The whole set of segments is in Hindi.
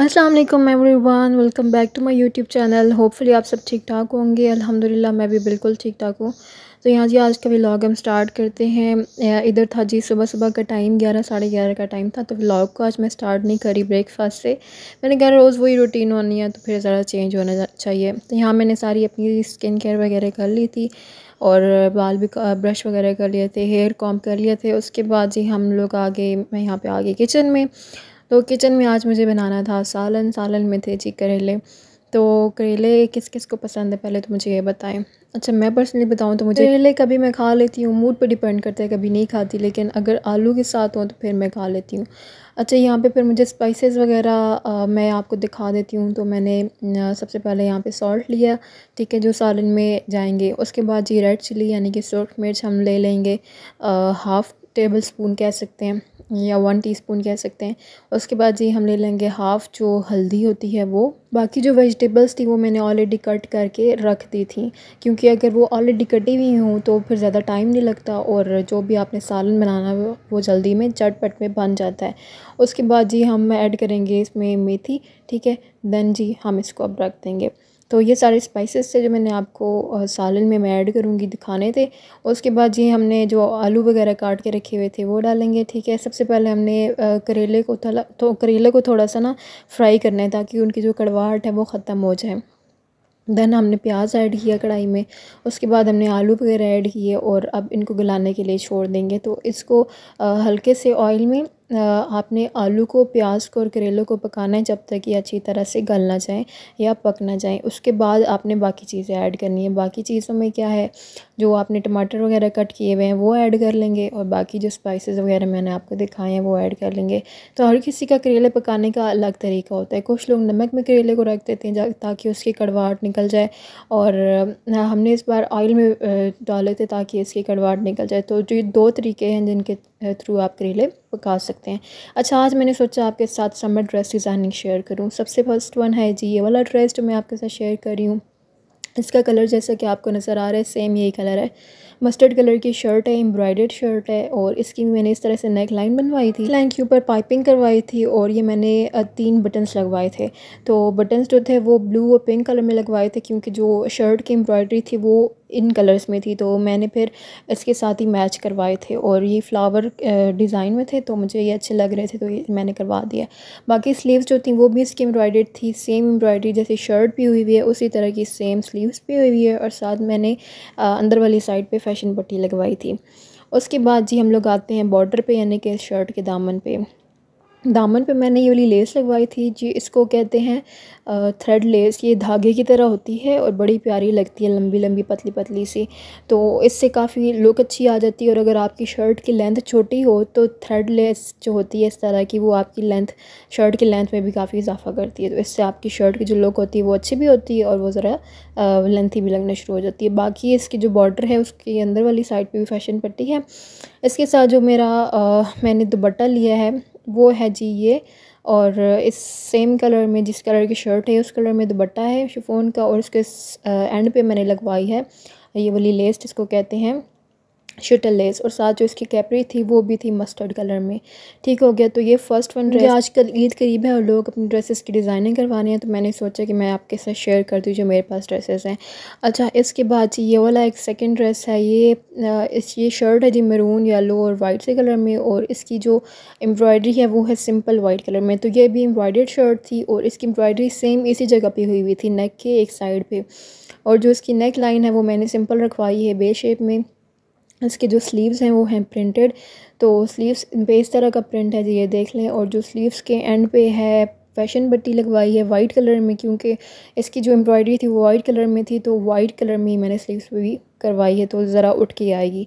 अस्सलाम वालेकुम everyone welcome back to my YouTube channel hopefully आप सब ठीक ठाक होंगे अल्हम्दुलिल्लाह मैं भी बिल्कुल ठीक ठाक हूँ तो यहाँ जी आज का व्लॉग हम स्टार्ट करते हैं इधर था जी सुबह सुबह का टाइम ग्यारह साढ़े ग्यारह का टाइम था तो व्लॉग को आज मैं स्टार्ट नहीं करी ब्रेकफास्ट से मैंने कहा रोज़ वही रूटीन होनी है तो फिर ज़रा चेंज होना चाहिए तो यहाँ मैंने सारी अपनी स्किन केयर वगैरह कर ली थी और बाल भी ब्रश वगैरह कर लिए थे हेयर कॉम कर लिए थे उसके बाद जी हम लोग आगे मैं यहाँ पर आ गई किचन में तो किचन में आज मुझे बनाना था सालन सालन में थे जी करेले तो करेले किस किस को पसंद है पहले तो मुझे ये बताएं अच्छा मैं पर्सनली बताऊँ तो मुझे करेले कभी मैं खा लेती हूँ मूड पर डिपेंड करता है कभी नहीं खाती लेकिन अगर आलू के साथ हो तो फिर मैं खा लेती हूँ अच्छा यहाँ पे फिर मुझे स्पाइसेस वगैरह मैं आपको दिखा देती हूँ तो मैंने सबसे पहले यहाँ पर सॉल्ट लिया ठीक है जो सालन में जाएँगे उसके बाद जी रेड चिली यानी कि सूर्ख मिर्च हम ले लेंगे हाफ़ टेबल स्पून कह सकते हैं या वन टीस्पून कह सकते हैं उसके बाद जी हम ले लेंगे हाफ़ जो हल्दी होती है वो बाकी जो वेजिटेबल्स थी वो मैंने ऑलरेडी कट करके रख दी थी क्योंकि अगर वो ऑलरेडी कटी हुई हूँ तो फिर ज़्यादा टाइम नहीं लगता और जो भी आपने सालन बनाना वो जल्दी में चटपट में बन जाता है उसके बाद जी हम ऐड करेंगे इसमें मेथी ठीक है देन जी हम इसको अब रख देंगे तो ये सारे स्पाइसेस थे जो मैंने आपको सालन में मैं ऐड करूँगी दिखाने थे उसके बाद ये हमने जो आलू वगैरह काट के रखे हुए थे वो डालेंगे ठीक है सबसे पहले हमने करेले को थोड़ा तो करेले को थोड़ा सा ना फ्राई करना है ताकि उनकी जो कड़वाहट है वो ख़त्म हो जाए देन हमने प्याज ऐड किया कढ़ाई में उसके बाद हमने आलू वगैरह ऐड किए और अब इनको गलाने के लिए छोड़ देंगे तो इसको हल्के से ऑयल में आपने आलू को प्याज़ को और करेलों को पकाना है जब तक ये अच्छी तरह से गलना ना जाए या पकना ना जाए उसके बाद आपने बाकी चीज़ें ऐड करनी है बाकी चीज़ों में क्या है जो आपने टमाटर वगैरह कट किए हुए हैं वो ऐड कर लेंगे और बाकी जो स्पाइसेस वगैरह मैंने आपको दिखाए हैं वो ऐड कर लेंगे तो हर किसी का करेले पकाने का अलग तरीका होता है कुछ लोग नमक में करेले को रख देते हैं ताकि उसकी कड़वाहट निकल जाए और हमने इस बार ऑयल में डाले थे ताकि इसकी कड़वाहट निकल जाए तो जो दो तरीके हैं जिनके थ्रू आप करेले पका सकते हैं अच्छा आज मैंने सोचा आपके साथ समर ड्रेस डिज़ाइनिंग शेयर करूँ सबसे फर्स्ट वन है जी ये वाला ड्रेस जो मैं आपके साथ शेयर कर रही हूँ इसका कलर जैसा कि आपको नज़र आ रहा है सेम यही कलर है मस्टर्ड कलर की शर्ट है एम्ब्रॉयडर्ड शर्ट है और इसकी भी मैंने इस तरह से नेक लाइन बनवाई थी लाइन के ऊपर पाइपिंग करवाई थी और ये मैंने तीन बटन्स लगवाए थे तो बटन्स जो थे वो ब्लू और पिंक कलर में लगवाए थे क्योंकि जो शर्ट की एम्ब्रॉयडरी थी वो इन कलर्स में थी तो मैंने फिर इसके साथ ही मैच करवाए थे और ये फ्लावर डिज़ाइन में थे तो मुझे ये अच्छे लग रहे थे तो ये मैंने करवा दिया बाकी स्लीव्स जो थी वो भी इसकी एम्ब्रॉयडर्ड थी सेम एम्ब्रॉयडरी जैसे शर्ट भी हुई हुई है उसी तरह की सेम स्लीव्स भी हुई हुई है और साथ मैंने अंदर वाली साइड पर फैशन पट्टी लगवाई थी उसके बाद जी हम लोग आते हैं बॉर्डर पे यानी कि शर्ट के दामन पे दामन पे मैंने ये वाली लेस लगवाई थी जी इसको कहते हैं थ्रेड लेस ये धागे की तरह होती है और बड़ी प्यारी लगती है लंबी लंबी पतली पतली सी तो इससे काफ़ी लुक अच्छी आ जाती है और अगर आपकी शर्ट की लेंथ छोटी हो तो थ्रेड लेस जो होती है इस तरह की वो आपकी लेंथ शर्ट की लेंथ में भी काफ़ी इजाफा करती है तो इससे आपकी शर्ट की जो लुक होती है वो अच्छी भी होती है और वो ज़रा लेंथी भी लगना शुरू हो जाती है बाकी इसकी जो बॉर्डर है उसके अंदर वाली साइड पर भी फैशन पट्टी है इसके साथ जो मेरा मैंने दुबट्टा लिया है वो है जी ये और इस सेम कलर में जिस कलर की शर्ट है उस कलर में दुबट्टा है शिफोन का और इसके एंड पे मैंने लगवाई है ये वाली लेस्ट इसको कहते हैं शटल लेस और साथ जो इसकी कैपरी थी वो भी थी मस्टर्ड कलर में ठीक हो गया तो ये फर्स्ट वन ड्रेस आजकल ईद करीब है और लोग अपनी ड्रेसेस की डिज़ाइनिंग करवाने हैं तो मैंने सोचा कि मैं आपके साथ शेयर कर दूँ जो मेरे पास ड्रेसेस हैं अच्छा इसके बाद जी ये वाला एक सेकेंड ड्रेस है ये इस ये शर्ट है जी मरून येलो और वाइट से कलर में और इसकी जो एम्ब्रॉयडरी है वो है सिंपल वाइट कलर में तो ये भी एम्ब्रॉयडर्ड शर्ट थी और इसकी एम्ब्रॉयडरी सेम इसी जगह पर हुई हुई थी नेक के एक साइड पर और जो इसकी नेक लाइन है वो मैंने सिंपल रखवाई है बे शेप में इसके जो स्लीव्स हैं वो हैं प्रिंटेड तो स्लीव्स पे इस तरह का प्रिंट है ये देख लें और जो स्लीव्स के एंड पे है फैशन बट्टी लगवाई है वाइट कलर में क्योंकि इसकी जो एम्ब्रॉयडरी थी वो वाइट कलर में थी तो वाइट कलर में ही मैंने स्लीव्स पर भी करवाई है तो ज़रा उठ के आएगी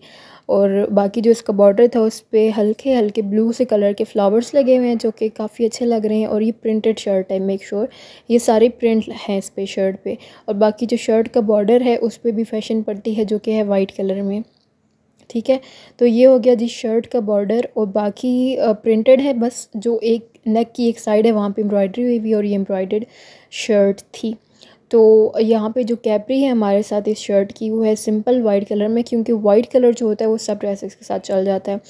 और बाकी जो इसका बॉर्डर था उस पर हल्के हल्के ब्लू से कलर के फ्लावर्स लगे हुए हैं जो कि काफ़ी अच्छे लग रहे हैं और ये प्रिंटेड शर्ट है मेक श्योर sure, ये सारे प्रिंट हैं इस पर शर्ट पे और बाकी जो शर्ट का बॉर्डर है उस पर भी फैशन पट्टी है जो कि है वाइट कलर में ठीक है तो ये हो गया जी शर्ट का बॉर्डर और बाकी प्रिंटेड है बस जो एक नेक की एक साइड है वहाँ पे एम्ब्रॉयडरी हुई हुई और ये एम्ब्रॉयडर्ड शर्ट थी तो यहाँ पे जो कैपरी है हमारे साथ इस शर्ट की वो है सिंपल वाइट कलर में क्योंकि वाइट कलर जो होता है वो सब ड्रेसेस के साथ चल जाता है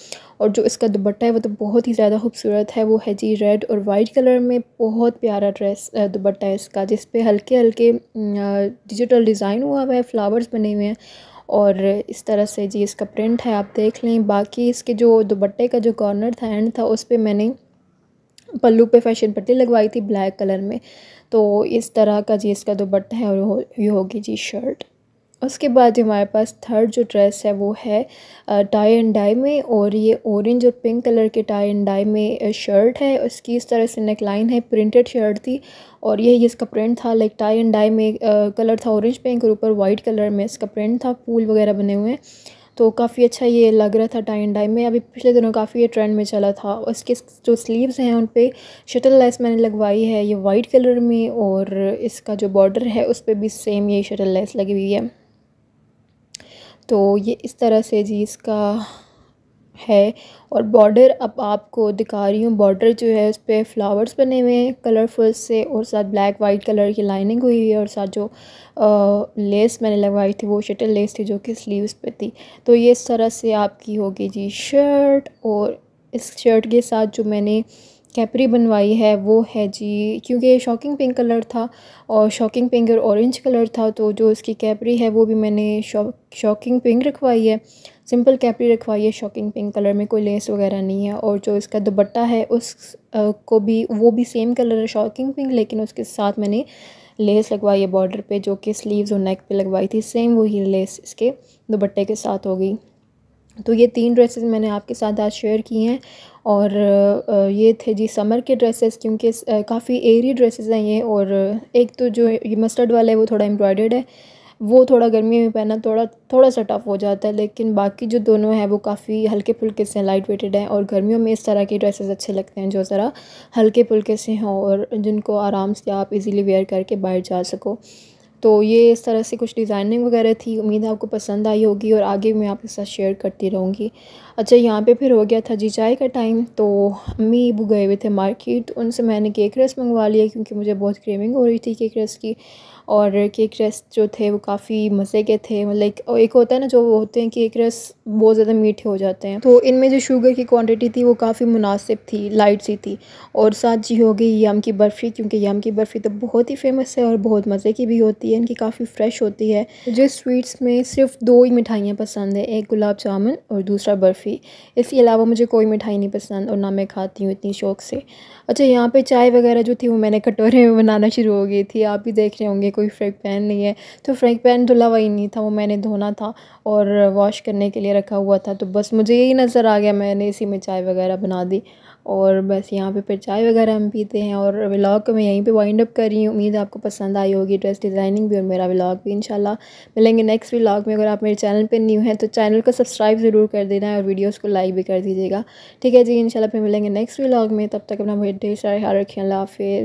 और जो इसका दुबट्टा है वो तो बहुत ही ज़्यादा खूबसूरत है वो है जी रेड और वाइट कलर में बहुत प्यारा ड्रेस दुबट्टा है इसका जिसपे हल्के हल्के डिजिटल डिज़ाइन हुआ हुआ है फ्लावर्स बने हुए हैं और इस तरह से जी इसका प्रिंट है आप देख लें बाकी इसके जो दुपट्टे का जो कॉर्नर था एंड था उस पर मैंने पल्लू पे फैशन पट्टी लगवाई थी ब्लैक कलर में तो इस तरह का जी इसका दुपट्टा है और ये होगी जी शर्ट उसके बाद हमारे पास थर्ड जो ड्रेस है वो है टाई एंड डाई में और ये ऑरेंज और पिंक कलर के टाई एंड डाई में शर्ट है उसकी इस तरह से नेकलाइन है प्रिंटेड शर्ट थी और यही इसका प्रिंट था लाइक टाई एंड डाई में कलर था ऑरेंज पिंक और ऊपर वाइट कलर में इसका प्रिंट था फूल वगैरह बने हुए हैं तो काफ़ी अच्छा ये लग रहा था टाई एंड डाई में अभी पिछले दिनों काफ़ी ये ट्रेंड में चला था इसके जो स्लीव्स हैं उन पर शटल लेस मैंने लगवाई है ये वाइट कलर में और इसका जो बॉर्डर है उस पर भी सेम ये शटल लेस लगी हुई है तो ये इस तरह से जी इसका है और बॉर्डर अब आपको दिखा रही हूँ बॉर्डर जो है उस पर फ्लावर्स बने हुए हैं कलरफुल से और साथ ब्लैक वाइट कलर की लाइनिंग हुई है और साथ जो आ, लेस मैंने लगवाई थी वो शटल लेस थी जो कि स्लीव्स पे थी तो ये इस तरह से आपकी होगी जी शर्ट और इस शर्ट के साथ जो मैंने कैपरी बनवाई है वो है जी क्योंकि ये शॉकिंग पिंक कलर था और शॉकिंग पिंक और ऑरेंज कलर था तो जो इसकी कैपरी है वो भी मैंने शॉक शॉकिंग पिंक रखवाई है सिंपल कैपरी रखवाई है शॉकिंग पिंक कलर में कोई लेस वगैरह नहीं है और जो इसका दुपट्टा है उस आ, को भी वो भी सेम कलर है शॉकिंग पिंक लेकिन उसके साथ मैंने लेस लगवाई है बॉर्डर पर जो कि स्लीवस और नेक पर लगवाई थी सेम वही लेस इसके दुपट्टे के साथ हो गई तो ये तीन ड्रेसेस मैंने आपके साथ आज शेयर की हैं और ये थे जी समर के ड्रेसेस क्योंकि काफ़ी एरी ड्रेसेस हैं ये और एक तो जो ये मस्टर्ड वाला है वो थोड़ा एम्ब्रॉयडर्ड है वो थोड़ा गर्मी में पहना थोड़ा थोड़ा सा टफ़ हो जाता है लेकिन बाकी जो दोनों हैं वो काफ़ी हल्के फुल्के से लाइट वेटेड हैं और गर्मियों में इस तरह के ड्रेसेस अच्छे लगते हैं जो ज़रा हल्के फुल्के से हों और जिनको आराम से आप इजीली वेयर करके बाहर जा सको तो ये इस तरह से कुछ डिज़ाइनिंग वगैरह थी उम्मीद है आपको पसंद आई होगी और आगे मैं आपके साथ शेयर करती रहूँगी अच्छा यहाँ पे फिर हो गया था जी चाय का टाइम तो अम्मी अबू गए हुए थे मार्केट उनसे मैंने केक रस मंगवा लिया क्योंकि मुझे बहुत क्रेविंग हो रही थी केक रस की और केक रस जो थे वो काफ़ी मज़े के थे लाइक एक होता है ना जो वो होते हैं केक रस बहुत ज़्यादा मीठे हो जाते हैं तो इनमें जो शुगर की क्वांटिटी थी वो काफ़ी मुनासिब थी लाइट सी थी और साथ जी हो गई यम की बर्फ़ी क्योंकि याम की बर्फ़ी तो बहुत ही फेमस है और बहुत मज़े की भी होती है इनकी काफ़ी फ्रेश होती है मुझे स्वीट्स में सिर्फ दो ही मिठाइयाँ पसंद हैं एक गुलाब जामुन और दूसरा बर्फ़ी इसके अलावा मुझे कोई मिठाई नहीं पसंद और ना मैं खाती हूँ इतनी शौक़ से अच्छा यहाँ पर चाय वगैरह जो थी वो मैंने कटोरे में बनाना शुरू हो गई थी आप भी देख रहे होंगे कोई फ्रेंक पैन नहीं है तो फ्रेंक पैन धुला तो हुआ ही नहीं था वो मैंने धोना था और वॉश करने के लिए रखा हुआ था तो बस मुझे यही नज़र आ गया मैंने इसी में चाय वगैरह बना दी और बस यहाँ पे फिर चाय वगैरह हम पीते हैं और व्लॉग को मैं यहीं पे वाइंड अप कर रही हूँ उम्मीद आपको पसंद आई होगी ड्रेस डिज़ाइनिंग भी और मेरा व्लॉग भी इंशाल्लाह मिलेंगे नेक्स्ट व्लॉग में अगर आप मेरे चैनल पे न्यू हैं तो चैनल को सब्सक्राइब ज़रूर कर देना है और वीडियोज़ को लाइक भी कर दीजिएगा ठीक है जी इनशाला फिर मिलेंगे नेक्स्ट व्लाग में तब तक अपना ढेर सारे ख्याल रखिए अल्लाह हाफिज़